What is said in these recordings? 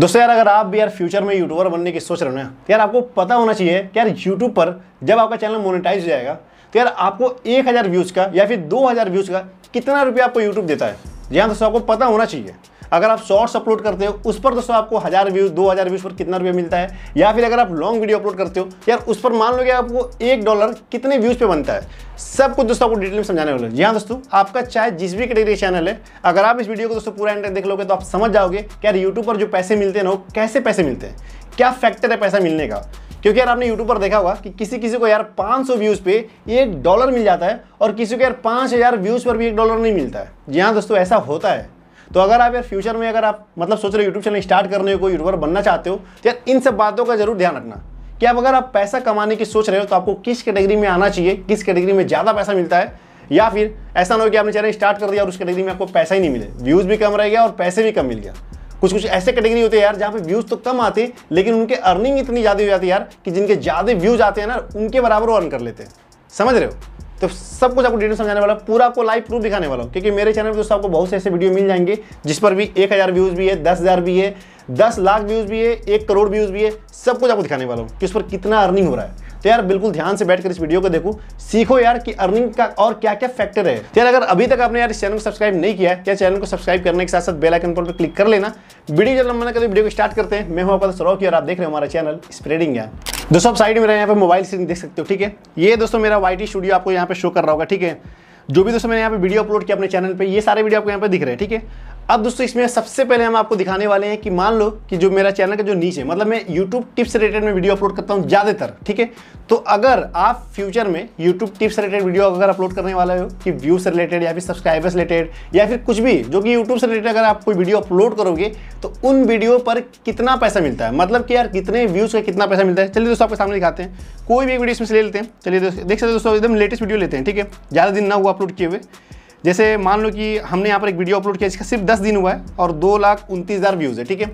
दोस्तों यार अगर आप भी यार फ्यूचर में यूट्यूबर बनने की सोच रहे हो ना तो यार आपको पता होना चाहिए कि यार यूट्यूब पर जब आपका चैनल मोनेटाइज हो जाएगा तो यार आपको एक हज़ार व्यूज़ का या फिर दो हज़ार व्यूज़ का कितना रुपया आपको यूट्यूब देता है जी हाँ दोस्तों आपको पता होना चाहिए अगर आप शॉर्ट्स अपलोड करते हो उस पर दोस्तों आपको हज़ार व्यूज़ दो हज़ार व्यूज़ पर कितना रुपया मिलता है या फिर अगर आप लॉन्ग वीडियो अपलोड करते हो यार उस पर मान लो कि आपको एक डॉलर कितने व्यूज़ पे बनता है सब कुछ दोस्तों आपको डिटेल में समझाने वाले जी हाँ दोस्तों आपका चाहे जिस भी कैटेगरी चैनल है अगर आप इस वीडियो को दोस्तों पूरा एंड देख लोगे तो आप समझ जाओगे कि यार यूट्यूब पर जो पैसे मिलते हैं ना वो कैसे पैसे मिलते हैं क्या फैक्टर है पैसा मिलने का क्योंकि यार आपने यूट्यूब पर देखा होगा कि किसी किसी को यार 500 व्यूज़ पे एक डॉलर मिल जाता है और किसी को यार 5000 व्यूज़ पर भी एक डॉलर नहीं मिलता है जी हाँ दोस्तों ऐसा होता है तो अगर आप यार फ्यूचर में अगर आप मतलब सोच रहे हो यूट्यूब चैनल स्टार्ट करने हो यूट्यूबर बनना चाहते हो तो यार इन सब बातों का जरूर ध्यान रखना कि आप अगर आप पैसा कमाने की सोच रहे हो तो आपको किस कैटेगरी में आना चाहिए किस कैटेगरी में ज़्यादा पैसा मिलता है या फिर ऐसा ना हो कि आपने चैनल स्टार्ट कर दिया और उस कैटेगरी में आपको पैसा ही नहीं मिले व्यूज़ भी कम रह गया और पैसे भी कम मिल गया कुछ कुछ ऐसे कैटेगरी होते हैं यार जहाँ पे व्यूज़ तो कम आते लेकिन उनके अर्निंग इतनी ज़्यादा हो जाती है यार कि जिनके ज़्यादा व्यूज़ आते हैं ना उनके बराबर वो अर्न कर लेते हैं समझ रहे हो तो सब कुछ आपको डिटेल समझाने वाला पूरा आपको लाइव प्रूफ दिखाने वाला हूँ क्योंकि मेरे चैनल पर दोस्तों आपको बहुत से ऐसे वीडियो मिल जाएंगे जिस पर भी एक हज़ार व्यूज़ भी है दस हज़ार भी है दस लाख व्यूज़ भी है एक करोड़ व्यूज़ भी है सब कुछ आपको दिखाने वाला हूँ कि उस पर कितना अर्निंग हो रहा है तो यार बिल्कुल ध्यान से बैठकर इस वीडियो को देखो सीखो यार कि अर्निंग का और क्या क्या फैक्टर है तो यार अगर अभी तक आपने यार इस चैनल को सब्सक्राइब नहीं किया है चैनल तो को सब्सक्राइब करने के साथ साथ बेलाइकन पर क्लिक कर लेना वीडियो जब मैंने कभी वीडियो को स्टार्ट करते हैं मैं हूं आपका सौरव की और आप देख रहे हो हमारा चैनल स्प्रेडिंग यार दोस्तों साइड में रहे यहाँ पे मोबाइल स्क्रीन देख सकते हो ठीक है ये दोस्तों मेरा वाई स्टूडियो आपको यहाँ पे शो कर रहा होगा ठीक है जो भी दोस्तों मैंने यहाँ पे वीडियो अपलोड किया अपने चैनल पे ये सारे वीडियो आपको यहाँ पे दिख रहे हैं ठीक है अब दोस्तों इसमें सबसे पहले हम आपको दिखाने वाले हैं कि मान लो कि जो मेरा चैनल का जो नीच है मतलब मैं यूट्यूब टिप्स रिलेटेड में वीडियो अपलोड करता हूँ ज़्यादातर ठीक है तो अगर आप फ्यूचर में यूट्यूब टिप्स रिलेटेड वीडियो अगर अपलोड करने वाले हो कि व्यूज से रिलेटेड या फिर सब्सक्राइबर्स रिलेटेड या फिर कुछ भी जो कि यूट्यूब से रिलेटेड अगर आप कोई वीडियो अपलोड करोगे तो उन वीडियो पर कितना पैसा मिलता है मतलब कि यार कितने व्यूज़ का कितना पैसा मिलता है चलिए दोस्तों आपके सामने दिखाते हैं कोई भी वीडियो इसमें से ले लेते हैं चलिए देख सकते दोस्तों एकदम लेटेस्ट वीडियो लेते हैं ठीक है ज़्यादा दिन ना हुआ अपलोड किए हुए जैसे मान लो कि हमने यहाँ पर एक वीडियो अपलोड किया इसका सिर्फ दस दिन हुआ है और दो लाख उनतीस हज़ार व्यूज़ है ठीक है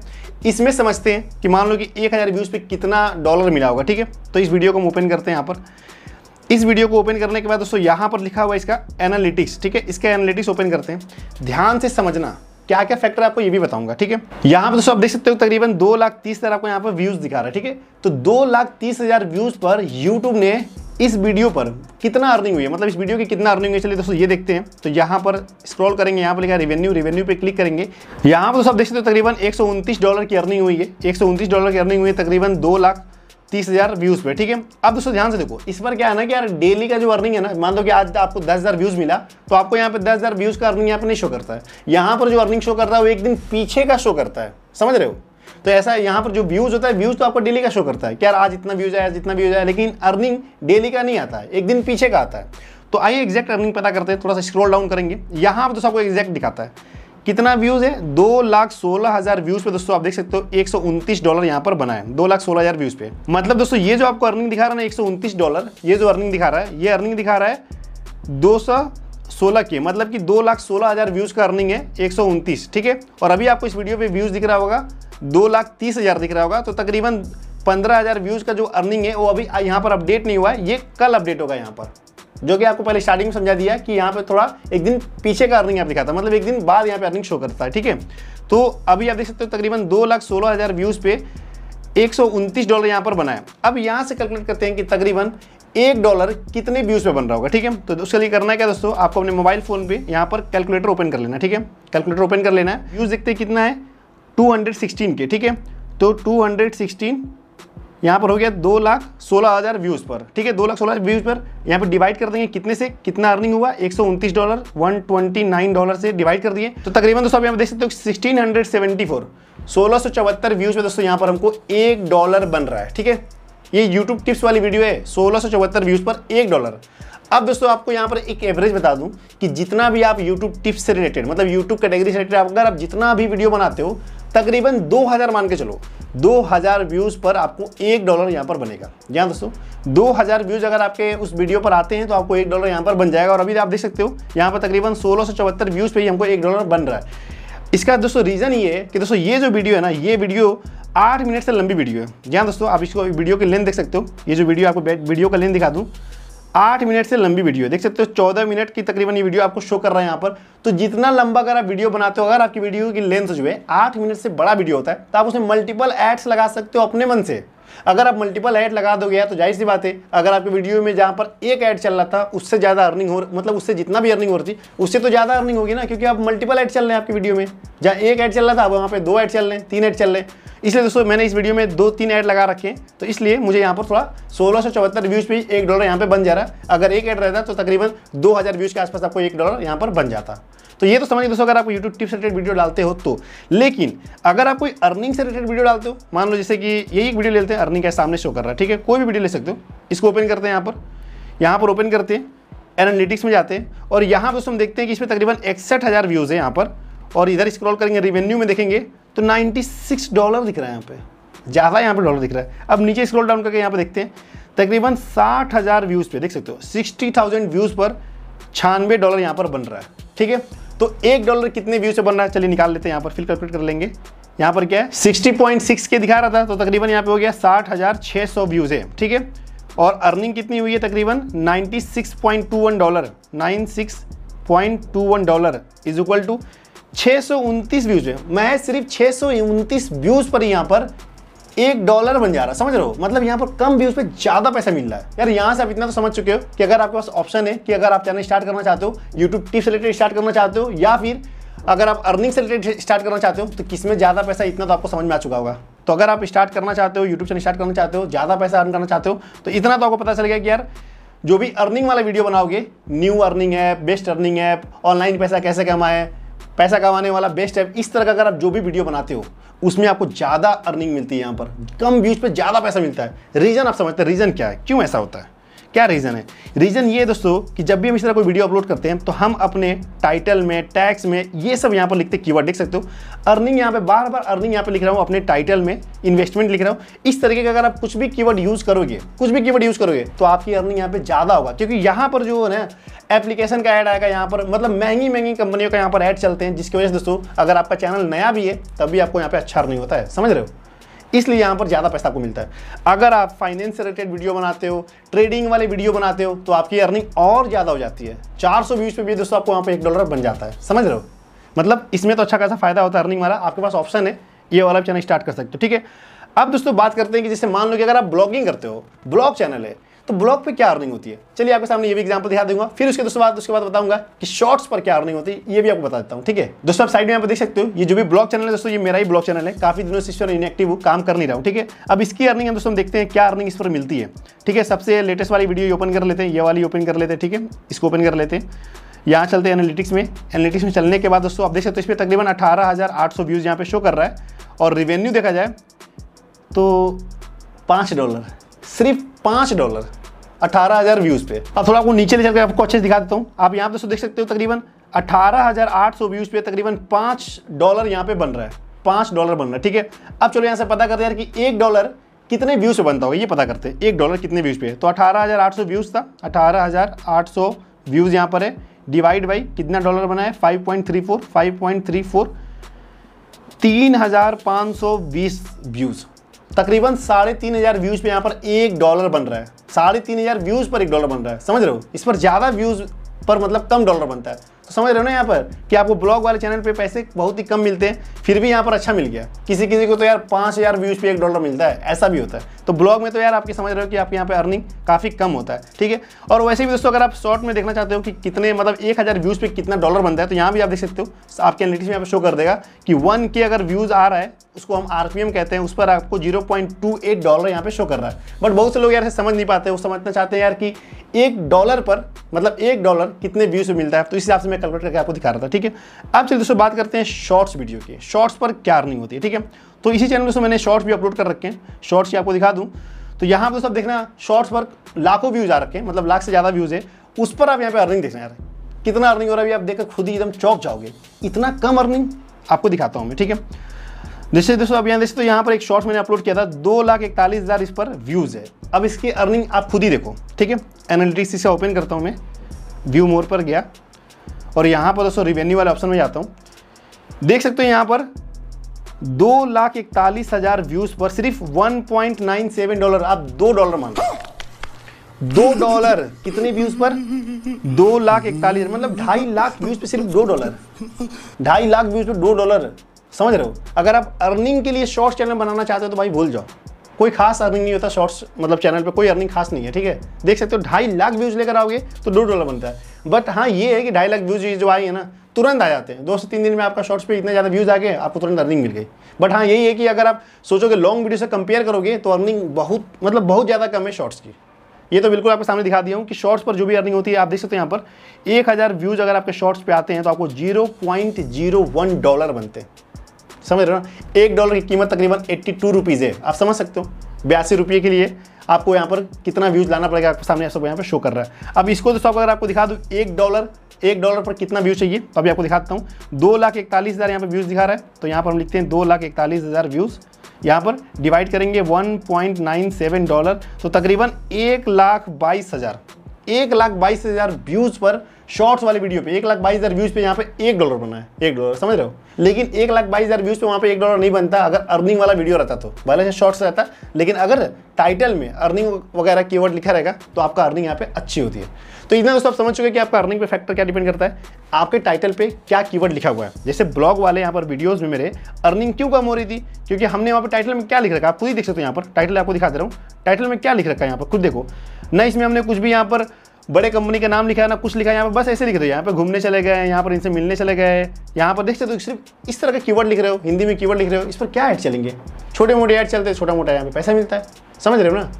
इसमें समझते हैं कि मान लो कि एक हज़ार व्यूज़ पे कितना डॉलर मिला होगा ठीक है तो इस वीडियो को हम ओपन करते हैं यहाँ पर इस वीडियो को ओपन करने के बाद दोस्तों यहाँ पर लिखा हुआ है इसका एनालिटिक्स ठीक है इसका एनालिटिक्स ओपन करते हैं ध्यान से समझना क्या क्या फैक्टर आपको ये भी बताऊंगा ठीक है यहाँ पर दोस्तों आप देख सकते हो तकरीबन दो लाख तीस हज़ार आपको यहाँ पर व्यूज़ दिखा रहा है ठीक है तो दो लाख तीस हज़ार व्यूज़ पर यूट्यूब ने इस वीडियो पर कितना अर्निंग हुई है मतलब इस वीडियो की कितना अर्निंग हुई चलिए दोस्तों ये देखते हैं तो यहाँ पर स्क्रॉल करेंगे यहाँ पर लिखा रेवेन्यू रेवेन्यू पे क्लिक करेंगे यहाँ पर तो सब देखते हो तकरीबन एक डॉलर की अर्निंग हुई है एक डॉलर की अर्निंग हुई है तकरीबन दो लाख तीस हज़ार व्यूज़ पे ठीक है अब दोस्तों ध्यान से देखो इस पर क्या है ना कि यार डेली का जो अर्निंग है ना मान लो कि आज आपको दस हज़ार व्यूज़ मिला तो आपको यहाँ पे दस हज़ार व्यूज़ का अर्निंग यहाँ पे नहीं शो करता है यहाँ पर जो अर्निंग शो करता है वो एक दिन पीछे का शो करता है समझ रहे हो तो ऐसा है यहाँ पर जो व्यूज़ होता है व्यूज़ तो आपको डेली का शो करता है कि यार आज इतना व्यूज़ आया जितना व्यूज़ आया लेकिन अर्निंग डेली का नहीं आता है एक दिन पीछे का आता है तो आइए एग्जैक्ट अर्निंग पता करते हैं थोड़ा सा स्क्रॉल डाउन करेंगे यहाँ पर तो सबको एग्जैक्ट दिखाता है कितना व्यूज़ है दो लाख सोलह हज़ार व्यूज़ पे दोस्तों आप देख सकते हो एक सौ उनतीस डॉलर यहाँ पर बनाए दो लाख सोलह हज़ार व्यूज़ पे मतलब दोस्तों ये जो आपको अर्निंग दिखा रहा है ना एक सौ उनतीस डॉलर ये जो अर्निंग दिखा रहा है ये अर्निंग दिखा रहा है दो सौ सोलह के मतलब कि दो लाख सोलह हज़ार व्यूज़ का अर्निंग है एक सौ उनतीस ठीक है और अभी आपको इस वीडियो पे व्यूज़ दिख रहा होगा दो लाख तीस हज़ार दिख रहा होगा तो तकरीबन पंद्रह हज़ार व्यूज़ का जो अर्निंग है वो अभी यहाँ पर अपडेट नहीं हुआ है ये कल अपडेट होगा यहाँ पर जो कि आपको पहले स्टार्टिंग में समझा दिया कि यहाँ पे थोड़ा एक दिन पीछे का अर्निंग आप दिखाता है मतलब एक दिन बाद यहाँ पे अर्निंग शो करता है ठीक है तो अभी आप देख सकते हो तकरीबन दो लाख सोलह हज़ार व्यूज़ पे एक सौ उनतीस डॉलर यहाँ पर बनाया अब यहाँ से कैलकुलेट करते हैं कि तकरीबन एक डॉलर कितने व्यूज़ पे बन रहा होगा ठीक है तो उसके लिए करना है क्या दोस्तों आपको अपने मोबाइल फ़ोन पे यहाँ पर कैलकुलेटर ओपन कर लेना ठीक है कैलकुलेटर ओपन कर लेना है व्यूज़ देखते हैं कितना है 216 के ठीक है तो 216 यहाँ पर हो गया दो लाख सोलह हज़ार व्यूज़ पर ठीक है दो लाख सोलह हज़ार व्यूज़ पर यहाँ पर डिवाइड कर देंगे कितने से कितना अर्निंग हुआ एक सौ उनतीस dollar one twenty nine dollar से डिवाइड कर दिए तो तकरीबन दोस्तों यहाँ पर देख सकते हो सिक्सटीन हंड्रेड सेवेंटी फोर सोलह सौ चौहत्तर व्यूज़ में दोस्तों यहाँ पर हमको एक डॉलर बन रहा है ठीक है ये यूट्यूब टिप्स वाली वीडियो है सोलह सौ चौहत्तर व्यूज़ पर एक डॉलर अब दोस्तों आपको यहाँ पर एक एवरेज बता दूँ कि जितना भी आप यूट्यूब टिप्स से रिलेटेड मतलब यूट्यूब कैटेगरी से रिलेटेड अगर आप जितना भी वीडियो बनाते हो तकरीबन 2000 मान के चलो 2000 व्यूज़ पर आपको एक डॉलर यहाँ पर बनेगा यहाँ दोस्तों 2000 व्यूज़ अगर आपके उस वीडियो पर आते हैं तो आपको एक डॉलर यहाँ पर बन जाएगा और अभी आप देख सकते हो यहाँ पर तकरीबन सोलह सौ व्यूज़ पर ही हमको एक डॉलर बन रहा है इसका दोस्तों रीज़न ये है कि दोस्तों ये जो वीडियो है ना ये वीडियो आठ मिनट से लंबी वीडियो है यहाँ दोस्तों आप इसको वीडियो की लेंथ देख सकते हो ये जो वीडियो आपको वीडियो का लेंथ दिखा दूँ आठ मिनट से लंबी वीडियो है देख सकते हो चौदह मिनट की तकरीबन ये वीडियो आपको शो कर रहा है यहाँ पर तो जितना लंबा अगर आप वीडियो बनाते हो अगर आपकी वीडियो की लेंथ जो है आठ मिनट से बड़ा वीडियो होता है तो आप उसमें मल्टीपल एड्स लगा सकते हो अपने मन से अगर आप मल्टीपल एड लगा दोगे तो जाहिर सी बात है अगर आपकी वीडियो में जहाँ पर एक ऐड चल रहा था उससे ज़्यादा अर्निंग हो मतलब उससे जितना भी अर्निंग हो रही थी उससे तो ज़्यादा अर्निंग होगी ना क्योंकि आप मल्टीपल ऐड चल रहे हैं आपकी वीडियो में जहाँ एक ऐड चल रहा था अब वहाँ पर दो ऐड चल रहे हैं तीन ऐड चल रहे हैं इसलिए दोस्तों मैंने इस वीडियो में दो तीन ऐड लगा रखे हैं तो इसलिए मुझे यहाँ पर थोड़ा सोलह सौ चौहत्तर व्यूज़ पे एक डॉलर यहाँ पर बन जा रहा है अगर एक ऐड रहता तो तकरीबन दो हज़ार व्यूज़ के आसपास आपको एक डॉलर यहाँ पर बन जाता तो ये तो समझिए दोस्तों अगर आप यूट्यूब टिप्स रिलेटेड वीडियो डालते हो तो लेकिन अगर आप कोई अर्निंग से रिलेटेड वीडियो डालते हो मान लो जैसे कि यही एक वीडियो लेते हैं अर्निंग का सामने शो कर रहा है ठीक है कोई भी वीडियो ले सकते हो इसको ओपन करते हैं यहाँ पर यहाँ पर ओपन करते हैं एनालिटिक्स में जाते हैं और यहाँ पर हम देखते हैं कि इसमें तकरीबन इकसठ हज़ार व्यूज़ है यहाँ पर और इधर स्क्रॉल करेंगे रिवेन्यू में देखेंगे तो 96 डॉलर दिख रहा है यहाँ पे ज़्यादा यहाँ पे डॉलर दिख रहा है अब नीचे स्क्रॉल डाउन करके यहाँ पे देखते हैं तकरीबन साठ हज़ार व्यूज़ पे देख सकते हो सिक्सटी थाउजेंड व्यूज़ पर छानवे डॉलर यहाँ पर बन रहा है ठीक है तो एक डॉलर कितने व्यू से बन रहा है चलिए निकाल लेते हैं यहाँ पर फिर कैलकुलेट कर लेंगे यहाँ पर क्या है सिक्सटी पॉइंट सिक्स के दिखा रहा था तो तकरीबन यहाँ पर हो गया साठ हज़ार छः सौ व्यूज़ है ठीक है और अर्निंग कितनी हुई है तकरीबन one dollar one dollar is equal to छः सौ उनतीस व्यूज़ है मैं सिर्फ छः सौ उनतीस व्यूज़ पर यहाँ पर एक डॉलर बन जा रहा समझ रहे हो मतलब यहाँ पर कम व्यूज़ पे ज़्यादा पैसा मिल रहा है यार यहाँ से आप इतना तो समझ चुके हो कि अगर आपके पास ऑप्शन है कि अगर आप चैनल स्टार्ट करना चाहते हो यूट्यूब टिप्स रिलेटेड स्टार्ट करना चाहते हो या फिर अगर आप अर्निंग से रिलेटेड स्टार्ट करना चाहते हो तो किस में ज़्यादा पैसा इतना तो आपको समझ में आ चुका होगा तो अगर आप स्टार्ट करना चाहते हो यूट्यूब चैनल स्टार्ट करना चाहते हो ज़्यादा पैसा अर्न करना चाहते हो तो इतना तो आपको पता चल गया कि यार जो भी अर्निंग वाला वीडियो बनाओगे new earning app best earning app online पैसा कैसे कमाए पैसा कमाने वाला बेस्ट ऐप इस तरह का अगर आप जो भी वीडियो बनाते हो उसमें आपको ज़्यादा अर्निंग मिलती है यहाँ पर कम व्यूज पर ज़्यादा पैसा मिलता है रीज़न आप समझते हैं रीज़न क्या है क्यों ऐसा होता है क्या रीज़न है रीज़न ये दोस्तों कि जब भी हम इस तरह कोई वीडियो अपलोड करते हैं तो हम अपने टाइटल में टैक्स में ये सब यहाँ पर लिखते कीवर्ड देख सकते हो अर्निंग यहाँ पे बार बार अर्निंग यहाँ पे लिख रहा हूँ अपने टाइटल में इन्वेस्टमेंट लिख रहा हूँ इस तरीके का अगर आप कुछ भी कीवर्ड यूज़ करोगे कुछ भी कीवर्ड यूज़ करोगे तो आपकी अर्निंग यहाँ पर ज़्यादा होगा क्योंकि यहाँ पर जो है ना एप्लीकेशन का ऐड आएगा यहाँ पर मतलब महंगी महंगी कंपनियों का यहाँ पर ऐड चलते हैं जिसकी वजह से दोस्तों अगर आपका चैनल नया भी है तब भी आपको यहाँ पर अच्छा अर्निंग होता है समझ रहे हो इसलिए यहाँ पर ज़्यादा पैसा आपको मिलता है अगर आप फाइनेंस रिलेटेड वीडियो बनाते हो ट्रेडिंग वाले वीडियो बनाते हो तो आपकी अर्निंग और ज़्यादा हो जाती है चार सौ व्यूज़ पे भी दोस्तों आपको वहां पर एक डॉलर बन जाता है समझ रहे हो मतलब इसमें तो अच्छा खासा फ़ायदा होता है अर्निंग वाला आपके पास ऑप्शन है ये वाला चैनल स्टार्ट कर सकते हो ठीक है अब दोस्तों बात करते हैं कि जैसे मान लो कि अगर आप ब्लॉगिंग करते हो ब्लॉग चैनल है तो ब्लॉग पे क्या अर्निंग होती है चलिए आपके सामने ये भी एग्जांपल दिखा दूंगा फिर उसके दोस्तों बाद उसके बाद बताऊंगा कि शॉर्ट्स पर क्या अर्निंग होती है ये भी आपको बता देता हूँ ठीक है दोस्तों आप साइड में आप देख सकते हो ये जो भी ब्लॉग चैनल है दोस्तों ये मेरा ही ब्लॉग चैनल है काफी दिनों से इस पर इनएक्टिव हूँ काम कर नहीं रहा हूँ ठीक है अब इसकी अर्निंग हम दोस्तों देखते हैं क्या अर्निंग इस पर मिलती है ठीक है सबसे लेटेस्ट वाली वीडियो ओपन कर लेते हैं ये वाली ओपन कर लेते हैं ठीक है इसको ओपन कर लेते हैं यहाँ चलते हैं एनालिटिक्स में एनालिटिक्स में चलने के बाद दोस्तों आप देख सकते हो इस पर तकरीबन अठारह हज़ार आठ सौ व्यूज़ यहाँ पे शो कर रहा है और रिवेन्यू देखा जाए तो पाँच डॉलर सिर्फ पांच डॉलर अठारह हज़ार व्यूज़ पे अब थोड़ा आपको नीचे ले चलकर आपको अच्छे से दिखा देता हूँ आप यहाँ पे तो देख सकते हो तकरीबन अठारह हज़ार आठ सौ व्यूज़ पे तकरीबन पांच डॉलर यहाँ पे बन रहा है पांच डॉलर बन रहा है ठीक है अब चलो यहाँ से पता करते हैं कि एक डॉलर कितने व्यूज़ पे बनता होगा ये पता करते हैं एक डॉलर कितने व्यूज़ पे है तो अठारह हज़ार आठ सौ व्यूज़ था अठारह हज़ार आठ सौ व्यूज़ यहाँ पर है डिवाइड बाई कितना डॉलर बना है five point three four five point three four तीन हज़ार पाँच सौ बीस व्यूज़ तकरीबन साढ़े तीन हज़ार व्यूज़ पे यहाँ पर एक डॉलर बन रहा है साढ़े तीन हज़ार व्यूज़ पर एक डॉलर बन रहा है समझ रहे हो इस पर ज़्यादा व्यूज़ पर मतलब कम डॉलर बनता है तो समझ रहे हो ना यहाँ पर कि आपको ब्लॉग वाले चैनल पे पैसे बहुत ही कम मिलते हैं फिर भी यहाँ पर अच्छा मिल गया किसी किसी को तो यार पाँच हज़ार व्यूज़ पे एक डॉलर मिलता है ऐसा भी होता है तो ब्लॉग में तो यार आपकी समझ रहे हो कि आपके यहाँ पे अर्निंग काफ़ी कम होता है ठीक है और वैसे भी दोस्तों अगर आप शॉर्ट में देखना चाहते हो कि कितने मतलब एक हज़ार व्यूज़ पे कितना डॉलर बनता है तो यहाँ भी आप देख सकते हो आपके एनलिटिक्स में यहाँ शो कर देगा कि वन के अगर व्यूज़ आ रहा है उसको हम आर कहते हैं उस पर आपको जीरो डॉलर यहाँ पर शो कर रहा है बट बहुत से लोग यार समझ नहीं पाते वो समझना चाहते हैं यार कि एक डॉलर पर मतलब एक डॉलर कितने व्यूज़ पे मिलता है तो इस हिसाब से मैं कैलकुलेट करके आपको दिखा रहा था ठीक है अब चलिए दोस्तों बात करते हैं शॉर्ट्स वीडियो की शॉर्ट्स पर क्या अर्निंग होती है ठीक है तो इसी चैनल में मैंने शॉर्ट्स भी अपलोड कर रखे हैं शॉर्ट्स भी आपको दिखा दूँ तो यहाँ पर तो सब देखना शॉर्ट्स पर लाखों व्यूज़ आ रखे हैं मतलब लाख से ज़्यादा व्यूज़ है उस पर आप यहाँ पर अर्निंग देखना यार कितना अर्निंग हो रहा है अभी आप देखकर खुद ही एकदम चौक जाओगे इतना कम अर्निंग आपको दिखाता हूँ मैं ठीक है जैसे दोस्तों अब यहाँ देखिए तो यहाँ पर एक शॉर्ट मैंने अपलोड किया था दो लाख इकतालीस हज़ार इस पर व्यूज़ है अब इसकी अर्निंग आप खुद ही देखो ठीक है एनालिटिक्स इसे ओपन करता हूँ मैं व्यू मोर पर गया और यहाँ पर दोस्तों रिवेन्यू वाले ऑप्शन में जाता हूँ देख सकते हो यहाँ पर दो लाख इकतालीस हजार व्यूज पर सिर्फ 1.97 डॉलर आप दो डॉलर मान लो दो डॉलर कितने व्यूज पर दो लाख इकतालीस मतलब ढाई लाख व्यूज पर सिर्फ दो डॉलर ढाई लाख व्यूज पे दो डॉलर समझ रहे हो अगर आप अर्निंग के लिए शॉर्ट चैनल बनाना चाहते हो तो भाई भूल जाओ कोई खास अर्निंग नहीं होता शॉर्ट्स मतलब चैनल पे कोई अर्निंग खास नहीं है ठीक है देख सकते हो ढाई लाख व्यूज लेकर आओगे तो दो डॉलर बनता है बट हाँ ये है कि ढाई लाख व्यूज जो आई है ना तुरंत आ जाते हैं दो से तीन दिन में आपका शॉर्ट्स पे इतने ज़्यादा व्यूज़ आ गए आपको तुरंत अर्निंग मिल गई बट हाँ यही है कि अगर आप सोचोगे लॉन्ग वीडियो से कंपेयर करोगे तो अर्निंग बहुत मतलब बहुत ज़्यादा कम है शॉर्ट्स की ये तो बिल्कुल आपके सामने दिखा दिया हूँ कि शॉर्ट्स पर जो भी अर्निंग होती है आप देख सकते हो यहाँ पर एक हज़ार व्यूज़ अगर आपके शॉर्ट्स पे आते हैं तो आपको zero point zero one dollar बनते हैं समझ रहे हो ना एक डॉलर की कीमत तकरीबन एट्टी टू रुपीज़ है आप समझ सकते हो बयासी रुपये के लिए आपको यहाँ पर कितना व्यूज़ लाना पड़ेगा आपके सामने सब यहाँ पर शो कर रहा है अब इसको तो सब अगर आपको दिखा दूँ एक डॉलर एक डॉलर पर कितना व्यू चाहिए तो अभी आपको दिखाता हूँ दो लाख इकतालीस हज़ार यहाँ पर व्यूज़ दिखा रहा है तो यहाँ पर हम लिखते हैं दो लाख इकतालीस हज़ार व्यूज़ यहाँ पर डिवाइड करेंगे one point nine seven dollar तो तकरीबन एक लाख बाईस हज़ार एक लाख बाईस हज़ार व्यूज़ पर शॉर्ट्स वाली वीडियो पे एक लाख बाईस हज़ार व्यूज़ पे यहाँ पे एक डॉलर बना है एक डॉलर समझ रहे हो लेकिन एक लाख बाईस हज़ार व्यूज़ पे वहाँ पे एक डॉलर नहीं बनता अगर अर्निंग वाला वीडियो रहता तो भले से शॉर्ट्स रहता लेकिन अगर टाइटल में अर्निंग वगैरह कीवर्ड लिखा रहेगा तो आपका अर्निंग यहाँ पे अच्छी होती है तो इतना दोस्तों आप समझ चुके कि आपका अर्निंग पे फैक्टर क्या डिपेंड करता है आपके टाइटल पे क्या कीवर्ड लिखा हुआ है जैसे ब्लॉग वाले यहाँ पर वीडियोस में मेरे अर्निंग क्यों कम हो रही थी क्योंकि हमने वहाँ पर टाइटल में क्या लिख रखा है आप खुद ही देख सकते हो यहाँ पर टाइटल आपको दिखा दे रहा हूँ टाइटल में क्या लिख रखा है यहाँ पर खुद देखो ना इसमें हमने कुछ भी यहाँ पर बड़े कंपनी का नाम लिखा है ना कुछ लिखा है यहाँ पर बस ऐसे लिख रहे हो यहाँ पर घूमने चले गए यहाँ पर इनसे मिलने चले गए यहाँ पर देख सकते हो तो सिर्फ इस तरह के कीवर्ड लिख रहे हो हिंदी में कीवर्ड लिख रहे हो इस पर क्या ऐड चलेंगे छोटे मोटे ऐड चलते हैं छोटा मोटा यहाँ पर पैसा मिलता है समझ रहे हो ना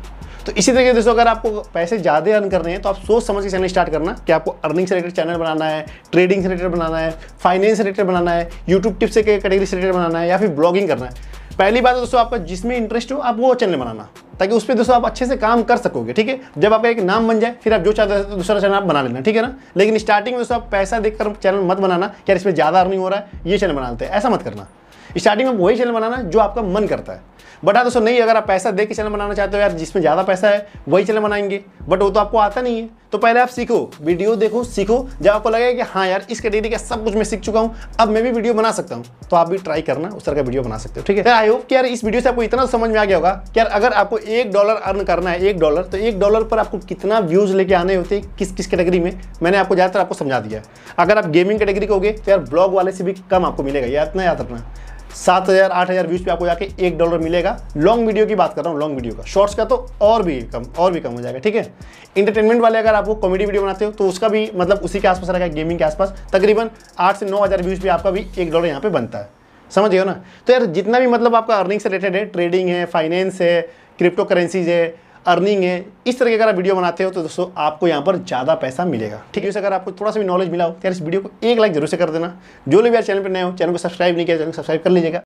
तो इसी तरीके दोस्तों अगर आपको पैसे ज़्यादा अर्न करने हैं तो आप सोच समझ के चैनल स्टार्ट करना कि आपको अर्निंग से रिलेटेड चैनल बनाना है ट्रेडिंग से रिलेटेड बनाना है फाइनेंस से रिलेटेड बनाना है यूट्यूब टिप्स से कैटेगरी से रिलेटेड बनाना है या फिर ब्लॉगिंग करना है पहली बात दोस्तों आपका जिसमें इंटरेस्ट हो आप वो चैनल बनाना ताकि उस पर दोस्तों आप अच्छे से काम कर सकोगे ठीक है जब आपका एक नाम बन जाए फिर आप जो चाहते हैं तो दूसरा चैनल आप बना लेना ठीक है ना लेकिन स्टार्टिंग में दोस्तों आप पैसा देखकर चैनल मत बनाना यार इसमें ज़्यादा अर्निंग हो रहा है ये चैनल बना लेते हैं ऐसा मत करना स्टार्टिंग में वही चैनल बनाना जो आपका मन करता है बट हाँ दोस्तों नहीं अगर आप पैसा दे के चैनल बनाना चाहते हो यार जिसमें ज़्यादा पैसा है वही चैनल बनाएंगे बट वो तो आपको आता नहीं है तो पहले आप सीखो वीडियो देखो सीखो जब आपको लगेगा कि हाँ यार इस कैटेगरी का सब कुछ मैं सीख चुका हूँ अब मैं भी वीडियो बना सकता हूँ तो आप भी ट्राई करना उस तरह का वीडियो बना सकते हो ठीक है आई होप कि यार इस वीडियो से आपको इतना समझ में आ गया होगा कि यार अगर आपको एक डॉलर अर्न करना है एक डॉलर तो एक डॉलर पर आपको कितना व्यूज़ लेके आने होते हैं किस किस कैटेगरी में मैंने आपको ज़्यादातर आपको समझा दिया अगर आप गेमिंग कैटेगरी को हो तो यार ब्लॉग वाले से भी कम आपको मिलेगा यार इतना याद रखना सात हज़ार आठ हज़ार व्यूज़ पे आपको जाके एक डॉलर मिलेगा लॉन्ग वीडियो की बात कर रहा हूँ लॉन्ग वीडियो का शॉर्ट्स का तो और भी कम और भी कम हो जाएगा ठीक है इंटरटेनमेंट वाले अगर आपको कॉमेडी वीडियो बनाते हो तो उसका भी मतलब उसी के आसपास रहेगा गेमिंग के आसपास तकरीबन आठ से नौ हज़ार व्यूज़ पे आपका भी एक डॉलर यहाँ पर बनता है समझ गए ना तो यार जितना भी मतलब आपका अर्निंग से रिलेटेड है ट्रेडिंग है फाइनेंस है क्रिप्टो करेंसीज है अर्निंग है इस तरह की अगर आप वीडियो बनाते हो तो दोस्तों आपको यहाँ पर ज़्यादा पैसा मिलेगा ठीक है अगर आपको थोड़ा सा भी नॉलेज मिला हो तो इस वीडियो को एक लाइक जरूर से कर देना जो लोग यार चैनल पर नए हो चैनल को सब्सक्राइब नहीं किया चैनल सब्सक्राइब कर लीजिएगा